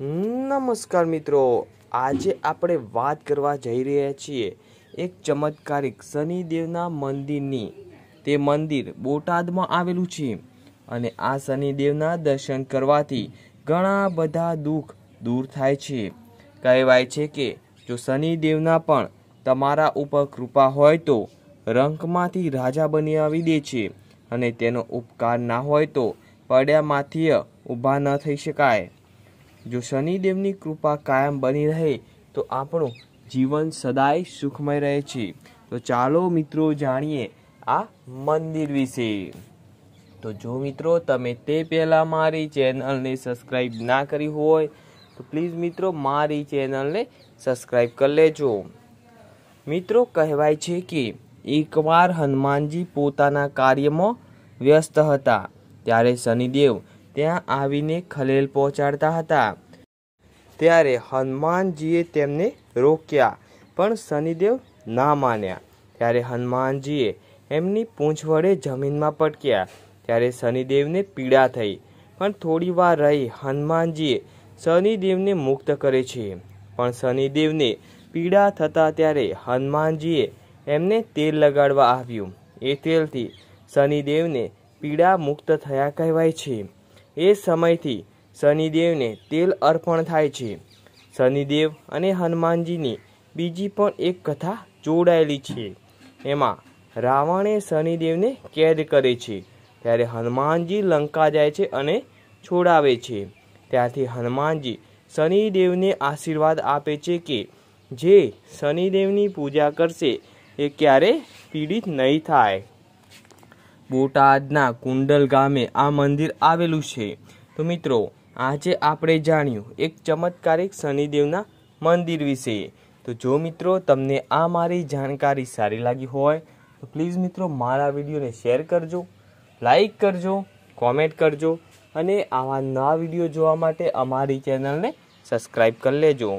નમસ્કાર મિત્રો આજે આપણે વાત કરવા જઈ રહ્યા છીએ એક ચમત્કારિક શનિદેવના મંદિરની તે મંદિર બોટાદમાં આવેલું છે અને આ શનિદેવના દર્શન કરવાથી ઘણા બધા દુઃખ દૂર થાય છે કહેવાય છે કે જો શનિદેવના પણ તમારા ઉપર કૃપા હોય તો રંકમાંથી રાજા બની આવી દે છે અને તેનો ઉપકાર ના હોય તો પડ્યામાંથી ઊભા ન થઈ શકાય જો શનિદેવની કૃપા કાયમ બની રહે તો આપણું જીવન સદાય સુખમય રહે છે તો ચાલો મિત્રો જાણીએ આ મંદિર વિશે તો જો મિત્રો તમે તે પહેલાં મારી ચેનલને સબસ્ક્રાઈબ ના કરી હોય તો પ્લીઝ મિત્રો મારી ચેનલને સબસ્ક્રાઈબ કરી લેજો મિત્રો કહેવાય છે કે એકવાર હનુમાનજી પોતાના કાર્યમાં વ્યસ્ત હતા ત્યારે શનિદેવ ત્યાં આવીને ખલેલ પહોંચાડતા હતા ત્યારે હનુમાનજીએ તેમને રોક્યા પણ શનિદેવ ના માન્યા ત્યારે હનુમાનજીએ એમની પૂંછ વડે જમીનમાં પટક્યા ત્યારે શનિદેવને પીડા થઈ પણ થોડી વાર રહી હનુમાનજીએ શનિદેવને મુક્ત કરે છે પણ શનિદેવને પીડા થતા ત્યારે હનુમાનજીએ એમને તેલ લગાડવા આવ્યું એ તેલથી શનિદેવને પીડા મુક્ત થયા કહેવાય છે એ સમયથી શનિદેવને તેલ અર્પણ થાય છે શનિદેવ અને હનુમાનજીની બીજી પણ એક કથા જોડાયેલી છે એમાં રાવણે શનિદેવને કેદ કરે છે ત્યારે હનુમાનજી લંકા જાય છે અને છોડાવે છે ત્યારથી હનુમાનજી શનિદેવને આશીર્વાદ આપે છે કે જે શનિદેવની પૂજા કરશે એ ક્યારે પીડિત નહીં થાય બોટાદના કુંડલ ગામે આ મંદિર આવેલું છે તો મિત્રો આજે આપણે જાણ્યું એક ચમત્કારિક શનિદેવના મંદિર વિશે તો જો મિત્રો તમને આ મારી જાણકારી સારી લાગી હોય તો પ્લીઝ મિત્રો મારા વિડીયોને શેર કરજો લાઈક કરજો કોમેન્ટ કરજો અને આવા નવા વિડીયો જોવા માટે અમારી ચેનલને સબસ્ક્રાઈબ કરી લેજો